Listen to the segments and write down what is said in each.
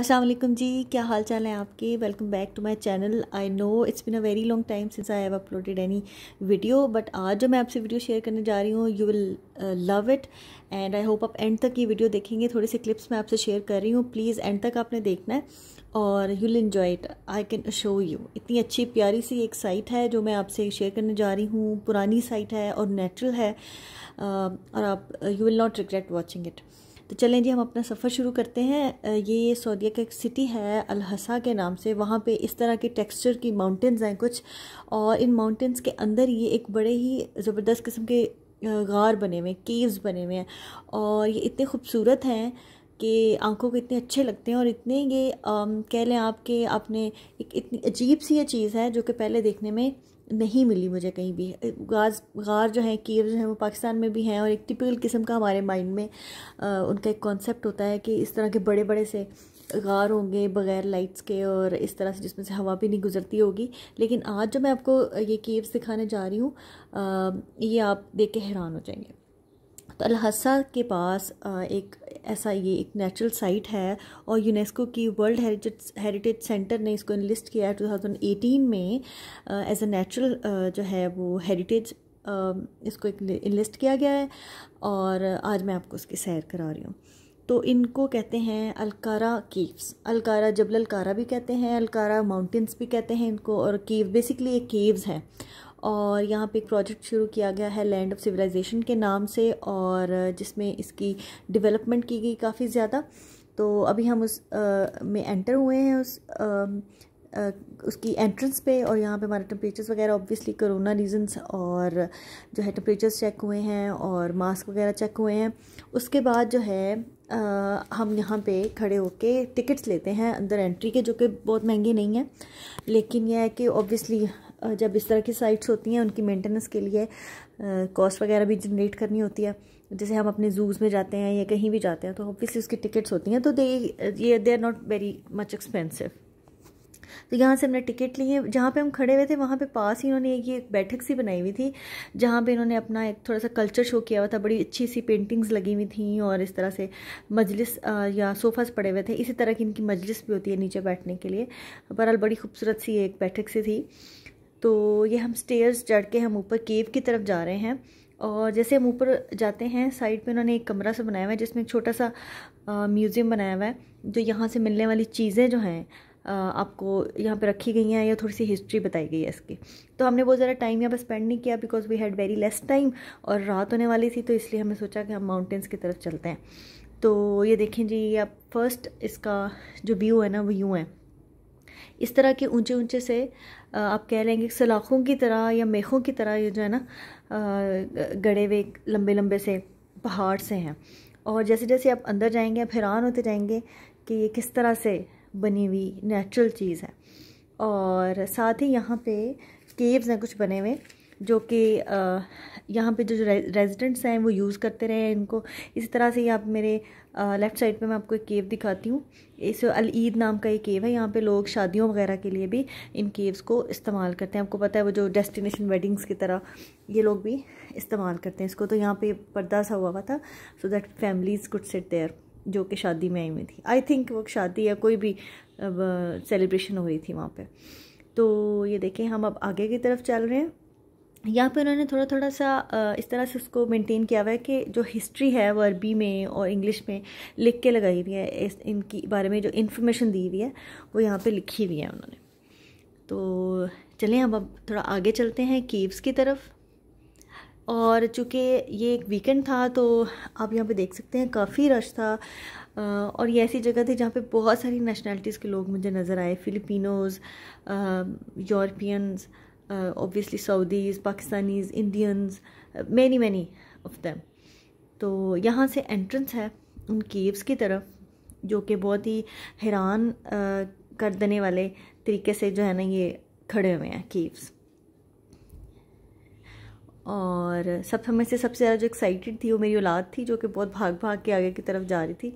असलम जी क्या हाल चाल है आपके welcome back to my channel I know it's been a very long time since I have uploaded any video but आज जो मैं आपसे वीडियो शेयर करने जा रही हूँ you will love it and I hope आप एंड तक ये वीडियो देखेंगे थोड़े से क्लिप्स मैं आपसे शेयर कर रही हूँ प्लीज़ एंड तक आपने देखना है और you will enjoy it I can show you इतनी अच्छी प्यारी सी एक साइट है जो मैं आपसे शेयर करने जा रही हूँ पुरानी साइट है और नेचुरल है uh, और आप you will not regret watching it तो चलें जी हम अपना सफ़र शुरू करते हैं ये सऊदीया का एक सिटी है अलहसा के नाम से वहाँ पे इस तरह के टेक्सचर की माउंटेंस हैं कुछ और इन माउंटेंस के अंदर ये एक बड़े ही ज़बरदस्त किस्म के गार बने हुए हैं केव्स बने हुए हैं और ये इतने खूबसूरत हैं कि आंखों को इतने अच्छे लगते हैं और इतने ये कह लें आप कि आपने एक इतनी अजीब सी ये चीज़ है जो कि पहले देखने में नहीं मिली मुझे कहीं भी गाज गार जो है कीव जो है वो पाकिस्तान में भी हैं और एक टिपिकल किस्म का हमारे माइंड में आ, उनका एक कॉन्सेप्ट होता है कि इस तरह के बड़े बड़े से गार होंगे बग़ैर लाइट्स के और इस तरह से जिसमें से हवा भी नहीं गुजरती होगी लेकिन आज जो मैं आपको ये केव्स दिखाने जा रही हूँ ये आप देख के हैरान हो जाएंगे तो अलहसा के पास एक ऐसा ये एक नेचुरल साइट है और यूनेस्को की वर्ल्ड हेरिटेज हेरिटेज सेंटर ने इसको इनलिस्ट किया है 2018 में एज अ नेचुरल जो है वो हेरिटेज इसको एक इनलिस्ट किया गया है और आज मैं आपको उसकी सैर करा रही हूँ तो इनको कहते हैं अलकारा केव्स अलकारा जबल अलकारा भी कहते हैं अलकारा माउंटेंस भी कहते हैं इनको और केव बेसिकली ये केव्स हैं और यहाँ पे एक प्रोजेक्ट शुरू किया गया है लैंड ऑफ सिविलाइजेशन के नाम से और जिसमें इसकी डेवलपमेंट की गई काफ़ी ज़्यादा तो अभी हम उस आ, में एंटर हुए हैं उस आ, आ, उसकी एंट्रेंस पे और यहाँ पे हमारे टेम्परेचर्स वगैरह ऑब्वियसली कोरोना रीजंस और जो है टेम्परेचर्स चेक हुए हैं और मास्क वगैरह चेक हुए हैं उसके बाद जो है आ, हम यहाँ पे खड़े होके टिकट्स लेते हैं अंदर एंट्री के जो कि बहुत महंगे नहीं हैं लेकिन यह है कि ऑब्वियसली जब इस तरह की साइट्स होती हैं उनकी मेंटेनेंस के लिए कॉस्ट वगैरह भी जनरेट करनी होती है जैसे हम अपने जूज़ में जाते हैं या कहीं भी जाते हैं तो ऑब्वियसली उसकी टिकट्स होती हैं तो दे ये they are not very much expensive तो यहाँ से हमने टिकट ली है जहाँ पे हम खड़े हुए थे वहाँ पे पास ही इन्होंने ये एक बैठक सी बनाई हुई थी जहाँ पे इन्होंने अपना एक थोड़ा सा कल्चर शो किया हुआ था बड़ी अच्छी सी पेंटिंग्स लगी हुई थी और इस तरह से मजलिस या सोफ़ास पड़े हुए थे इसी तरह की इनकी मजलिस भी होती है नीचे बैठने के लिए बहरहाल बड़ी खूबसूरत सी एक बैठक सी थी तो ये हम स्टेयर्स चढ़ के हम ऊपर केव की तरफ जा रहे हैं और जैसे हम ऊपर जाते हैं साइड पे उन्होंने एक कमरा सा बनाया हुआ है जिसमें एक छोटा सा म्यूज़ियम बनाया हुआ है जो यहाँ से मिलने वाली चीज़ें जो हैं आपको यहाँ पे रखी गई हैं या थोड़ी सी हिस्ट्री बताई गई है इसकी तो हमने बहुत ज़्यादा टाइम यहाँ पर स्पेंड नहीं किया because we had very less time और रात होने वाली थी तो इसलिए हमने सोचा कि हम माउंटेन्स की तरफ चलते हैं तो ये देखें जी आप फर्स्ट इसका जो व्यू है ना वो यूँ है इस तरह के ऊंचे ऊंचे से आप कह लेंगे सलाखों की तरह या मेखों की तरह ये जो है ना गड़े हुए लंबे लंबे से पहाड़ से हैं और जैसे जैसे आप अंदर जाएंगे आप हैरान होते जाएंगे कि ये किस तरह से बनी हुई नेचुरल चीज़ है और साथ ही यहाँ पे केव्स हैं कुछ बने हुए जो कि यहाँ पे जो जो रे रेजिडेंट्स हैं वो यूज़ करते रहे इनको इसी तरह से ही आप मेरे लेफ़्ट साइड पे मैं आपको एक केव दिखाती हूँ इस अल ईद नाम का एक केव है यहाँ पे लोग शादियों वगैरह के लिए भी इन केव्स को इस्तेमाल करते हैं आपको पता है वो जो डेस्टिनेशन वेडिंग्स की तरह ये लोग भी इस्तेमाल करते हैं इसको तो यहाँ पर पर्दा सा हुआ हुआ था so that families good set there जो कि शादी में आई हुई थी आई थिंक वो शादी या कोई भी सेलिब्रेशन हो रही थी वहाँ पर तो ये देखें हम अब आगे की तरफ चल रहे हैं यहाँ पे उन्होंने थोड़ा थोड़ा सा इस तरह से उसको मेंटेन किया हुआ है कि जो हिस्ट्री है वो अरबी में और इंग्लिश में लिख के लगाई हुई है इस इनकी बारे में जो इन्फॉर्मेशन दी हुई है वो यहाँ पे लिखी हुई है उन्होंने तो चलें हम अब थोड़ा आगे चलते हैं कीव्स की तरफ और चूँकि ये एक वीकेंड था तो आप यहाँ पे देख सकते हैं काफ़ी रश था और ये ऐसी जगह थी जहाँ पे बहुत सारी नेशनैलिटीज़ के लोग मुझे नज़र आए Filipinos Europeans uh, obviously Saudis, Pakistanis, Indians, uh, many many of them. तो यहाँ से entrance है उन केव्स की तरफ जो कि बहुत ही हैरान uh, कर देने वाले तरीके से जो है ना ये खड़े हुए हैं केव्स और सब समय से सबसे ज़्यादा जो एक्साइटेड थी वो मेरी औलाद थी जो कि बहुत भाग भाग के आगे की तरफ जा रही थी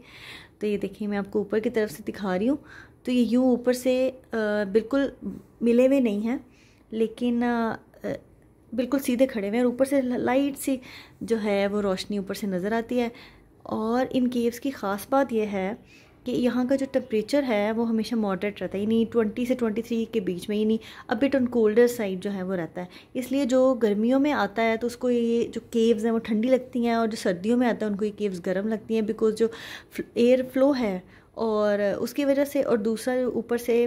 तो ये देखिए मैं आपको ऊपर की तरफ से दिखा रही हूँ तो ये यूँ ऊपर से आ, uh, बिल्कुल मिले हुए नहीं हैं लेकिन बिल्कुल सीधे खड़े हुए हैं और ऊपर से लाइट सी जो है वो रोशनी ऊपर से नज़र आती है और इन केव्स की ख़ास बात यह है कि यहाँ का जो टेम्परेचर है वो हमेशा मॉडरेट रहता है यानी ट्वेंटी से ट्वेंटी थ्री के बीच में यानी अब बिट ऑन कोल्डर साइड जो है वो रहता है इसलिए जो गर्मियों में आता है तो उसको ये जो केव्स हैं वो ठंडी लगती हैं और जो सर्दियों में आता है उनको ये केव्स गर्म लगती हैं बिकॉज जो एयर फ्लो है और उसकी वजह से और दूसरा ऊपर से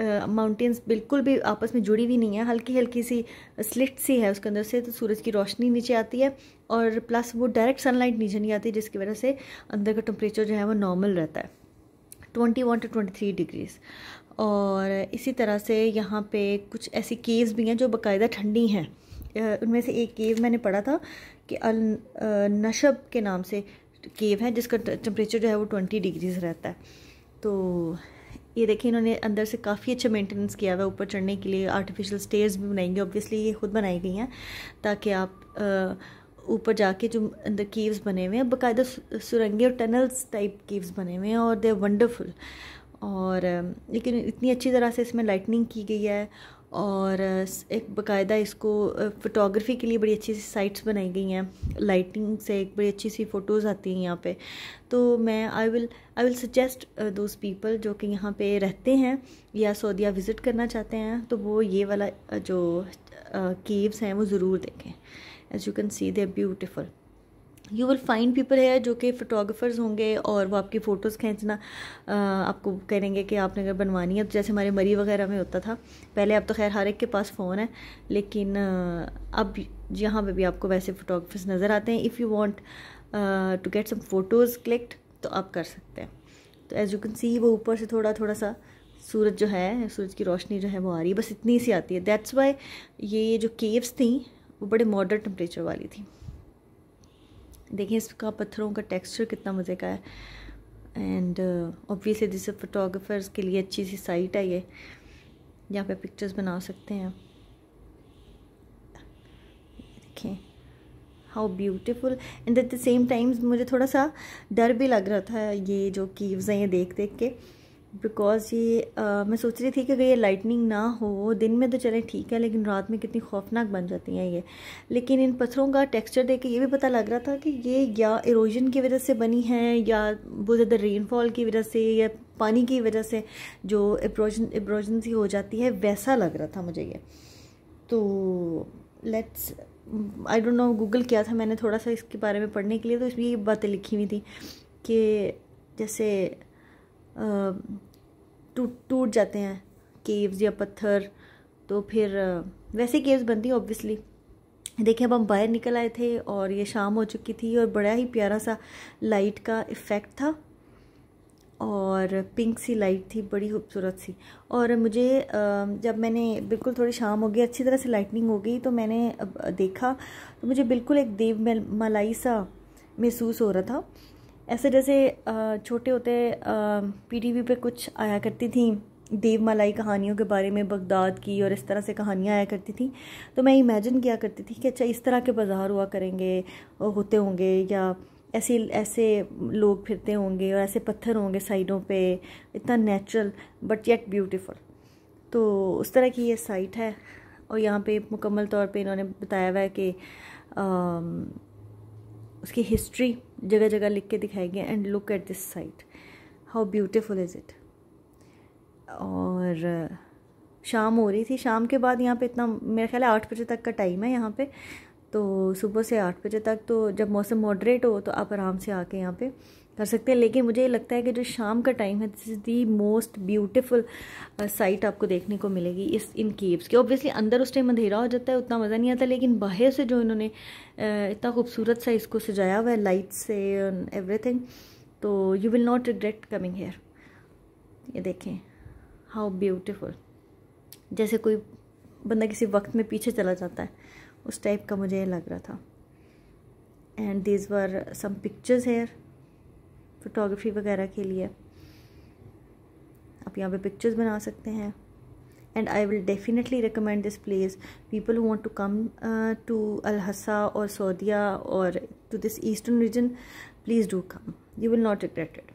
माउंटेन्स बिल्कुल भी आपस में जुड़ी हुई नहीं है हल्की हल्की सी स्लिट सी है उसके अंदर से तो सूरज की रोशनी नीचे आती है और प्लस वो डायरेक्ट सनलाइट नीचे नहीं आती जिसकी वजह से अंदर का टेम्परेचर जो है वो नॉर्मल रहता है twenty one to twenty three degrees और इसी तरह से यहाँ पे कुछ ऐसी केव्स भी हैं जो बाकायदा ठंडी हैं उनमें से एक केव मैंने पढ़ा था कि अल नशब के नाम से केव है जिसका टेम्परेचर जो है वो ट्वेंटी डिग्रीज़ रहता है तो ये देखें इन्होंने अंदर से काफ़ी अच्छा मेंटेनेंस किया हुआ है ऊपर चढ़ने के लिए आर्टिफिशियल स्टेयर्स भी बनाई गई ऑब्वियसली ये खुद बनाई गई हैं ताकि आप ऊपर जाके जो अंदर कीव्स बने हुए हैं बाकायदा सुरंगे और टनल्स टाइप केव्स बने हुए हैं और दे वंडरफुल और लेकिन इतनी अच्छी तरह से इसमें लाइटनिंग की गई है और एक बकायदा इसको फ़ोटोग्राफ़ी के लिए बड़ी अच्छी सी साइट्स बनाई गई हैं लाइटिंग से एक बड़ी अच्छी सी फ़ोटोज़ आती हैं यहाँ पे तो मैं I will I will suggest those people जो कि यहाँ पे रहते हैं या सऊदिया विज़िट करना चाहते हैं तो वो ये वाला जो केव्स हैं वो ज़रूर देखें as you can see they beautiful you will find people है जो कि फोटोग्राफर्स होंगे और वो आपकी फ़ोटोज़ खींचना आपको देंगे कि आपने अगर बनवानी है तो जैसे हमारे मरी वगैरह में होता था पहले अब तो खैर हर एक के पास फ़ोन है लेकिन अब यहाँ पे भी आपको वैसे फ़ोटोग्राफर्स नज़र आते हैं if you want to get some photos clicked तो आप कर सकते हैं तो एज़ यू कैन सी वो ऊपर से थोड़ा थोड़ा सा सूरज जो है सूरज की रोशनी जो है वो आ रही है बस इतनी सी आती है दैट्स वाई ये जो केव्स थी वो बड़े मॉडर्न टेम्परेचर वाली थी देखिए इसका पत्थरों का टेक्सचर कितना मज़े का है एंड ऑब्वियसली जिससे फोटोग्राफर्स के लिए अच्छी सी साइट है ये यहाँ पे पिक्चर्स बना सकते हैं देखें how beautiful and at the same times मुझे थोड़ा सा डर भी लग रहा था ये जो कीव्स हैं ये देख देख के बिकॉज़ ये आ, मैं सोच रही थी कि अगर ये लाइटनिंग ना हो दिन में तो चलें ठीक है लेकिन रात में कितनी खौफनाक बन जाती हैं ये लेकिन इन पत्थरों का टेक्सचर देख के ये भी पता लग रहा था कि ये या इरोजन की वजह से बनी है या बहुत ज़्यादा रेनफॉल की वजह से या पानी की वजह से जो एब्रोजन एब्रोजन सी हो जाती है वैसा लग रहा था मुझे ये तो let's I don't know Google किया था मैंने थोड़ा सा इसके बारे में पढ़ने के लिए तो इसमें ये बातें लिखी हुई थी कि जैसे टूट टूट जाते हैं केव्स या पत्थर तो फिर वैसे केव्स बनती हैं ऑब्वियसली देखिए अब हम बाहर निकल आए थे और ये शाम हो चुकी थी और बड़ा ही प्यारा सा लाइट का इफ़ेक्ट था और पिंक सी लाइट थी बड़ी खूबसूरत सी और मुझे जब मैंने बिल्कुल थोड़ी शाम हो गई अच्छी तरह से लाइटनिंग हो गई तो मैंने देखा तो मुझे बिल्कुल एक देव मलाई सा महसूस हो रहा था ऐसे जैसे छोटे होते पी टी वी पर कुछ आया करती थी देव मलाई कहानियों के बारे में बगदाद की और इस तरह से कहानियाँ आया करती थी तो मैं इमेजिन किया करती थी कि अच्छा इस तरह के बाज़ार हुआ करेंगे होते होंगे या ऐसे ऐसे लोग फिरते होंगे और ऐसे पत्थर होंगे साइडों पे इतना नेचुरल बट येट ब्यूटीफुल तो उस तरह की ये साइट है और यहाँ पे मुकम्मल तौर पे इन्होंने बताया हुआ है कि आ, उसकी हिस्ट्री जगह जगह लिख के दिखाई गई and look at this site how beautiful is it और शाम हो रही थी शाम के बाद यहाँ पे इतना मेरा ख्याल है आठ बजे तक का टाइम है यहाँ पे तो सुबह से आठ बजे तक तो जब मौसम मॉडरेट हो तो आप आराम से आके यहाँ पे कर सकते हैं लेकिन मुझे ये लगता है कि जो शाम का टाइम है this is the most beautiful site आपको देखने को मिलेगी इस इन केव्स की ऑब्वियसली अंदर उस टाइम अंधेरा हो जाता है उतना मज़ा नहीं आता लेकिन बाहर से जो इन्होंने uh, इतना खूबसूरत सा इसको सजाया हुआ है लाइट से एवरीथिंग तो you will not regret coming here ये देखें हाउ ब्यूटिफुल जैसे कोई बंदा किसी वक्त में पीछे चला जाता है उस टाइप का मुझे लग रहा था and these were some pictures here photography वगैरह के लिए आप यहाँ पे पिक्चर्स बना सकते हैं and I will definitely recommend this place people who want to come to Alhasa और सऊदिया और to this eastern region please do come you will not regretted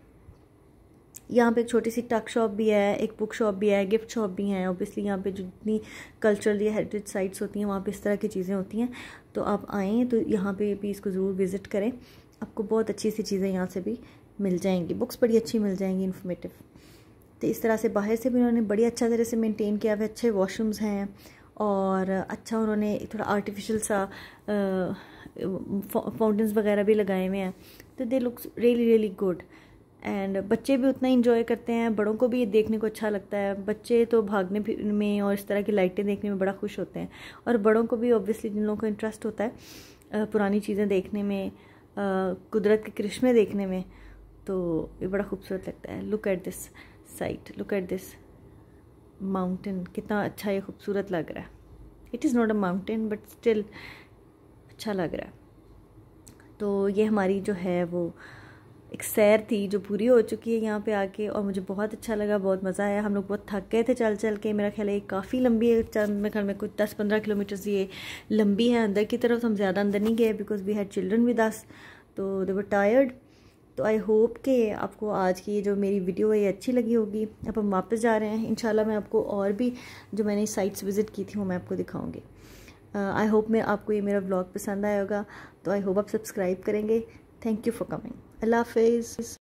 यहाँ पे एक छोटी सी टक शॉप भी है एक बुक शॉप भी है गिफ्ट शॉप भी हैं ओबियसली यहाँ पे जितनी कल्चरली हेरिटेज साइट्स होती हैं वहाँ पे इस तरह की चीज़ें होती हैं तो आप आएँ तो यहाँ पे भी इसको ज़रूर विज़िट करें आपको बहुत अच्छी सी चीज़ें यहाँ से भी मिल जाएंगी बुक्स बड़ी अच्छी मिल जाएंगी इन्फॉर्मेटिव तो इस तरह से बाहर से भी उन्होंने बड़ी अच्छा तरह से मेनटेन किया हुआ अच्छे वॉशरूम्स हैं और अच्छा उन्होंने थोड़ा आर्टिफिशल सा फाउंटेंस वगैरह भी लगाए हुए हैं तो they looks really really good and बच्चे भी उतना इन्जॉय करते हैं बड़ों को भी ये देखने को अच्छा लगता है बच्चे तो भागने में और इस तरह की लाइटें देखने में बड़ा खुश होते हैं और बड़ों को भी ऑब्वियसली जिन लोगों को इंटरेस्ट होता है पुरानी चीज़ें देखने में कुदरत के करिश्मे देखने में तो ये बड़ा खूबसूरत लगता है look at this site look at this mountain कितना अच्छा ये खूबसूरत लग रहा है it is not a mountain but still अच्छा लग रहा है तो ये हमारी जो है वो एक सैर थी जो पूरी हो चुकी है यहाँ पे आके और मुझे बहुत अच्छा लगा बहुत मज़ा आया हम लोग बहुत थक गए थे चल चल के मेरा ख्याल है काफ़ी लंबी है चंद मेरे घर में कुछ दस पंद्रह से ये लंबी है अंदर की तरफ हम ज़्यादा अंदर नहीं गए बिकॉज वी हैड चिल्ड्रन भी दस तो दे वर टायर्ड तो आई होप कि आपको आज की जो मेरी वीडियो है ये अच्छी लगी होगी अब हम वापस जा रहे हैं इंशाल्लाह मैं आपको और भी जो मैंने साइट्स विज़िट की थी वो मैं आपको दिखाऊँगी आई uh, होप मैं आपको ये मेरा ब्लॉग पसंद आया होगा तो आई होप आप सब्सक्राइब करेंगे थैंक यू फॉर कमिंग अल्लाह हाफिज़